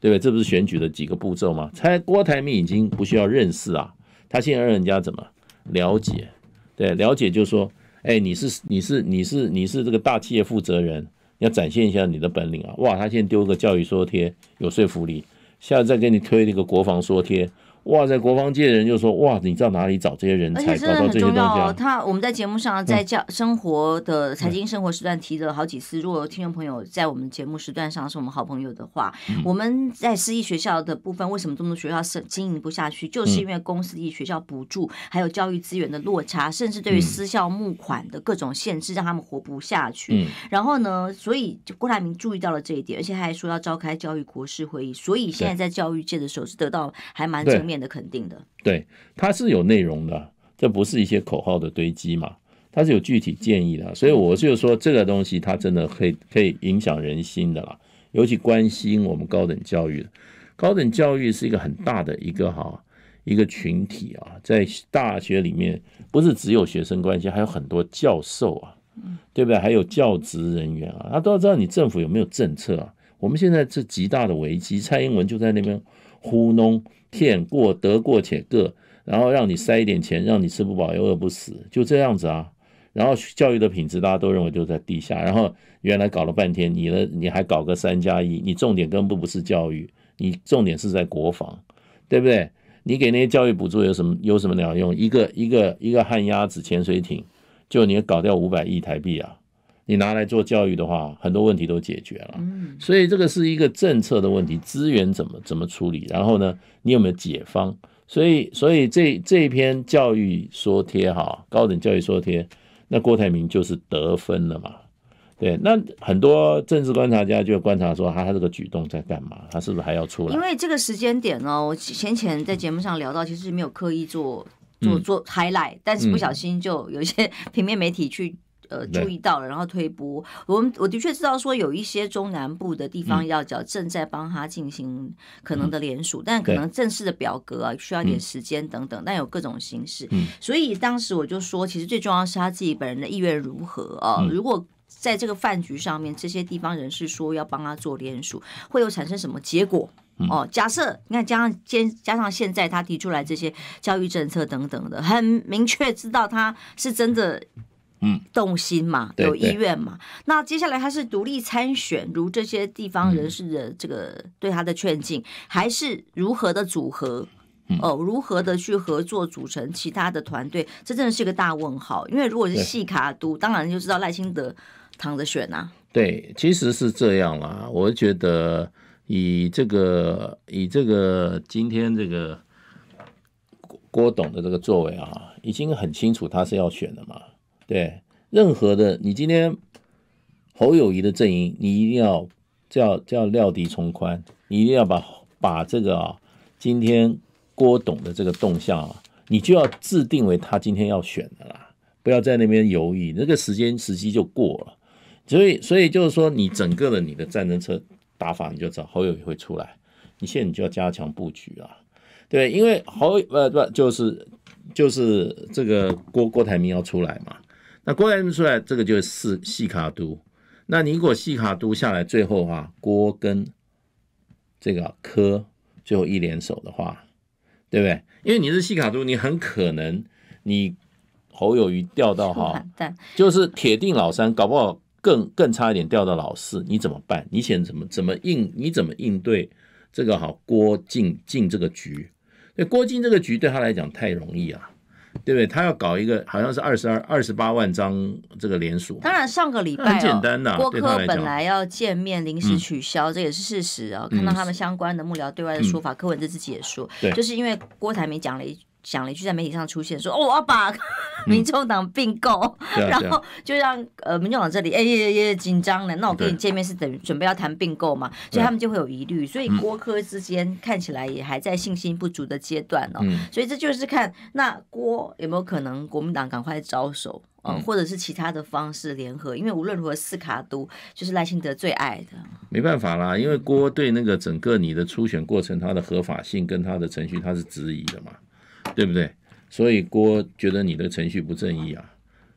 S2: 对不对？这不是选举的几个步骤吗？猜郭台铭已经不需要认识啊，他现在让人家怎么了解？对，了解就是说。哎，你是你是你是你是这个大企业负责人，要展现一下你的本领啊！哇，他现在丢个教育说贴有说服力，下次再给你推那个国防说贴。哇，在国防界的人就说：“哇，你知道哪里找这些人才？而且真的很重要哦。
S1: 他我们在节目上，在教生活的财经生活时段提了好几次。如果听众朋友在我们节目时段上是我们好朋友的话，我们在私立学校的部分，为什么这么多学校是经营不下去？就是因为公司对学校补助，还有教育资源的落差，甚至对于私校募款的各种限制，让他们活不下去。然后呢，所以郭台铭注意到了这一点，而且还说要召开教育国事会议。所以现在在教育界的时候是得到还蛮正面。的肯定的，
S2: 对，它是有内容的，这不是一些口号的堆积嘛，它是有具体建议的，所以我就说这个东西它真的可以可以影响人心的啦，尤其关心我们高等教育，高等教育是一个很大的一个哈一个群体啊，在大学里面不是只有学生关系，还有很多教授啊，对不对？还有教职人员啊，他都要知道你政府有没有政策啊，我们现在这极大的危机，蔡英文就在那边。糊弄骗过得过且过，然后让你塞一点钱，让你吃不饱又饿不死，就这样子啊。然后教育的品质，大家都认为就在地下。然后原来搞了半天，你的你还搞个三加一，你重点根本不是教育，你重点是在国防，对不对？你给那些教育补助有什么有什么鸟用？一个一个一个旱鸭子潜水艇，就你搞掉五百亿台币啊！你拿来做教育的话，很多问题都解决了。嗯，所以这个是一个政策的问题，资源怎么怎么处理，然后呢，你有没有解方？所以，所以这这一篇教育说贴哈，高等教育说贴，那郭台铭就是得分了嘛？对，那很多政治观察家就观察说，他他这个举动在干嘛？他是不是还要出来？因
S1: 为这个时间点呢，我先前在节目上聊到，其实没有刻意做做做 high 来，但是不小心就有一些 平面媒体去。呃，注意到了，然后推波。我们我的确知道说有一些中南部的地方要角正在帮他进行可能的联署，但可能正式的表格啊，需要点时间等等。但有各种形式，所以当时我就说，其实最重要是他自己本人的意愿如何啊。如果在这个饭局上面，这些地方人士说要帮他做联署，会有产生什么结果哦？假设你看，加上今加上现在他提出来这些教育政策等等的，很明确知道他是真的。嗯，动心嘛，有意愿嘛？那接下来他是独立参选，如这些地方人士的这个对他的劝进，还是如何的组合？哦，如何的去合作组成其他的团队？这真的是个大问号。因为如果是细卡读，当然就知道赖清德躺着选啊。
S2: 对，其实是这样啦。我觉得以这个以这个今天这个郭郭董的这个作为啊，已经很清楚他是要选的嘛。对，任何的你今天侯友谊的阵营，你一定要叫叫料敌从宽，你一定要把把这个啊，今天郭董的这个动向啊，你就要制定为他今天要选的啦，不要在那边犹豫，那个时间时机就过了。所以，所以就是说，你整个的你的战争车打法，你就知找侯友谊会出来，你现在你就要加强布局啊。对，因为侯呃不就是就是这个郭郭台铭要出来嘛。那郭来出来，这个就是细卡都。那你如果细卡都下来，最后哈，郭跟这个柯最后一联手的话，对不对？因为你是细卡都，你很可能你侯友谊掉到哈，就是铁定老三，搞不好更更差一点掉到老四，你怎么办？你选怎么怎么应？你怎么应对这个哈郭进进这个局？对郭靖这个局，对他来讲太容易啊。对不对？他要搞一个，好像是二十二、二十八万张这个连锁。
S1: 当然，上个礼拜很简单呐。郭客本来要见面，临时取消，这也是事实啊。看到他们相关的幕僚对外的说法，柯文哲自己也说，就是因为郭台铭讲了一句。讲了一句在媒体上出现，说：“我要把民众党并购，然后就让呃民众党这里哎也也紧张了。那我跟你见面是等准备要谈并购嘛，所以他们就会有疑虑。所以郭科之间看起来也还在信心不足的阶段哦。所以这就是看那郭有没有可能国民党赶快招手嗯，或者是其他的方式联合，因为无论如何四卡都就是赖清德最
S2: 爱的，没办法啦，因为郭对那个整个你的初选过程，他的合法性跟他的程序他是质疑的嘛。”对不对？所以郭觉得你的程序不正义啊，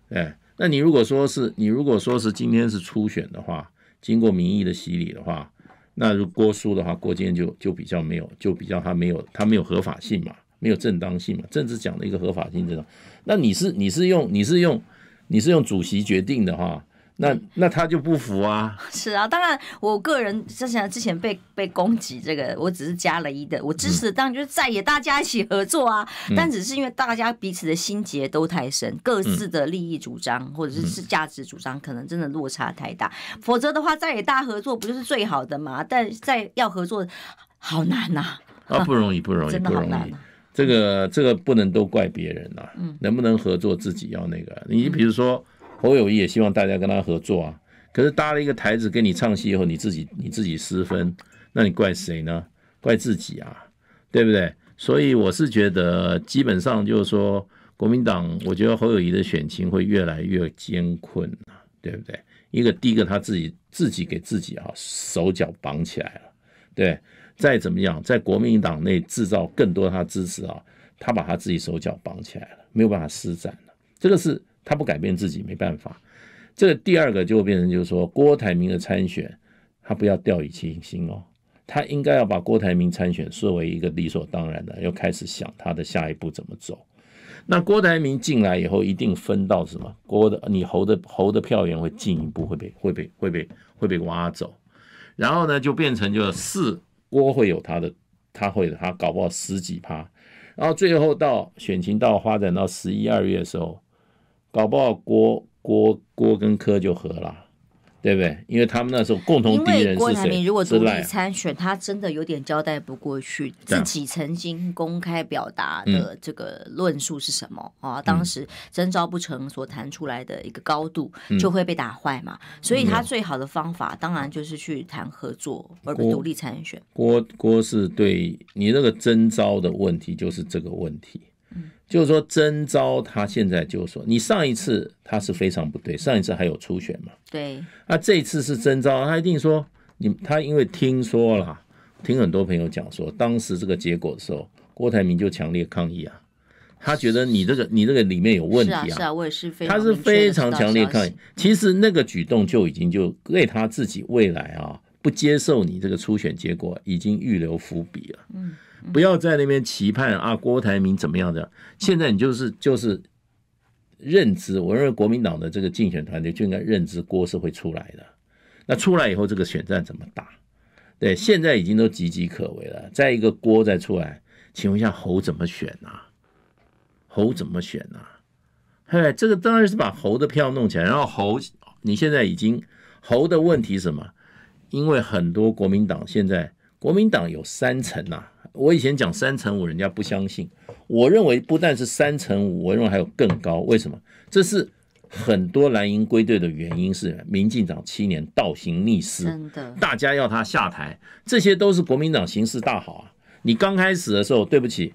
S2: 哎，那你如果说是你如果说是今天是初选的话，经过民意的洗礼的话，那如郭输的话，郭今就就比较没有，就比较他没有他没有合法性嘛，没有正当性嘛，政治讲的一个合法性这种。那你是你是用你是用你是用主席决定的哈？那那他就不服啊！
S1: 是啊，当然，我个人之前之前被被攻击这个，我只是加了一的，我支持。当然就是在也大家一起合作啊，但只是因为大家彼此的心结都太深，各自的利益主张或者是是价值主张，可能真的落差太大。否则的话，在也大家合作不就是最好的嘛？但再要合作，好难呐！啊，不容易，不容易，真的好难。
S2: 这个这个不能都怪别人呐，嗯，能不能合作自己要那个。你比如说。侯友谊也希望大家跟他合作啊，可是搭了一个台子跟你唱戏以后，你自己你自己失分，那你怪谁呢？怪自己啊，对不对？所以我是觉得，基本上就是说，国民党，我觉得侯友谊的选情会越来越艰困啊，对不对？一个第一个他自己自己给自己啊手脚绑起来了，对，再怎么样，在国民党内制造更多他支持啊，他把他自己手脚绑起来了，没有办法施展了，这个是。他不改变自己，没办法。这第二个就变成，就是说郭台铭的参选，他不要掉以轻心哦，他应该要把郭台铭参选作为一个理所当然的，要开始想他的下一步怎么走。那郭台铭进来以后，一定分到什么？郭的，你侯的，侯的票源会进一步会被会被会被会被挖走，然后呢，就变成就是四郭会有他的，他会他搞不好十几趴，然后最后到选情到发展到十一二月的时候。搞不好郭郭郭跟柯就合了，对不对？因为他们那时候共同敌人是谁？因为郭台铭如果独立参
S1: 选，他真的有点交代不过去，自己曾经公开表达的这个论述是什么啊？当时征召不成所谈出来的一个高度就会被打坏嘛。所以他最好的方法当然就是去谈合作，而不是独立参选。
S2: 郭郭是对你那个征召的问题，就是这个问题。嗯，就是说真招，他现在就说你上一次他是非常不对，上一次还有初选嘛？对。那这次是真招，他一定说你他因为听说了，听很多朋友讲说当时这个结果的时候，郭台铭就强烈抗议啊，他觉得你这个你这个里面有问题啊，是啊，我也是非常他是非常强烈抗议。其实那个举动就已经就为他自己未来啊不接受你这个初选结果已经预留伏笔了。嗯。不要在那边期盼啊，郭台铭怎么样的？现在你就是就是认知，我认为国民党的这个竞选团队就应该认知郭是会出来的。那出来以后，这个选战怎么打？对，现在已经都岌岌可危了。再一个，郭再出来，请问一下侯怎么选啊？侯怎么选啊？嘿，这个当然是把侯的票弄起来，然后侯你现在已经侯的问题什么？因为很多国民党现在国民党有三层呐。我以前讲三乘五，人家不相信。我认为不但是三乘五，我认为还有更高。为什么？这是很多蓝营归队的原因是民进党七年倒行逆施，大家要他下台，这些都是国民党形势大好啊。你刚开始的时候，对不起，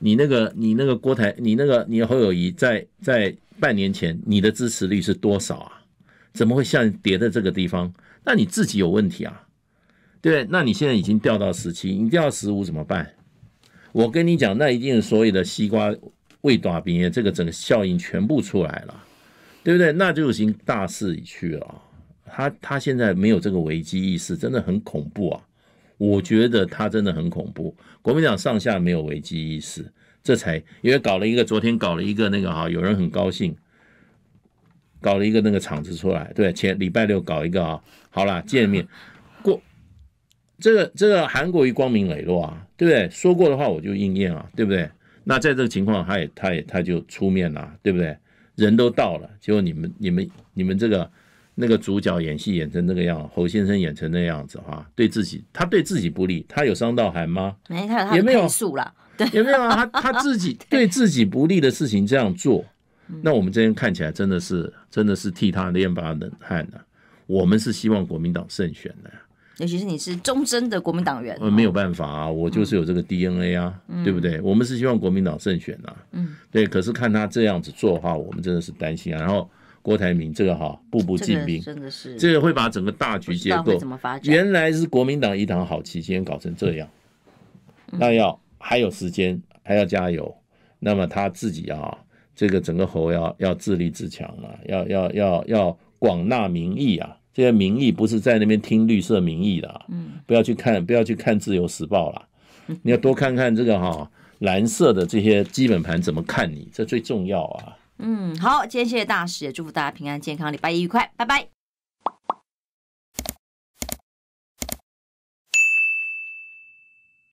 S2: 你那个你那个郭台你那个你侯友谊在在半年前你的支持率是多少啊？怎么会像叠在这个地方？那你自己有问题啊？对，那你现在已经掉到十七，你掉到十五怎么办？我跟你讲，那一定所有的西瓜未打冰，这个整个效应全部出来了，对不对？那就已经大势已去了。他他现在没有这个危机意识，真的很恐怖啊！我觉得他真的很恐怖。国民党上下没有危机意识，这才因为搞了一个，昨天搞了一个那个哈，有人很高兴，搞了一个那个场子出来，对，前礼拜六搞一个啊，好了，见面。这个这个韩国瑜光明磊落啊，对不对？说过的话我就应验啊，对不对？那在这个情况，他也他也他就出面了，对不对？人都到了，结果你们你们你们这个那个主角演戏演成那个样侯先生演成那样子啊，对自己他对自己不利，他有伤到韩吗？
S1: 没有，也没有了，对，也没有啊？他他自己
S2: 对自己不利的事情这样做，那我们这边看起来真的是真的是替他捏把冷汗的。我们是希望国民党胜选的。
S1: 尤其是你是忠贞的国民党员，
S2: 呃，没有办法啊，我就是有这个 DNA 啊，对不对？我们是希望国民党胜选呐，嗯，对。可是看他这样子做的话，我们真的是担心啊。然后郭台铭这个哈，步步进兵，真的是这个会把整个大局结构怎么发展？原来是国民党一党好，今天搞成这样，那要还有时间，还要加油。那么他自己啊，这个整个侯要要自立自强啊，要要要要广纳民意啊。这些民意不是在那边听绿色民意的啊，嗯，不要去看，不要去看自由时报了，你要多看看这个哈蓝色的这些基本盘怎么看你，这最重要啊。
S1: 嗯，好，今天谢谢大使，也祝福大家平安健康，礼拜一愉快，拜拜。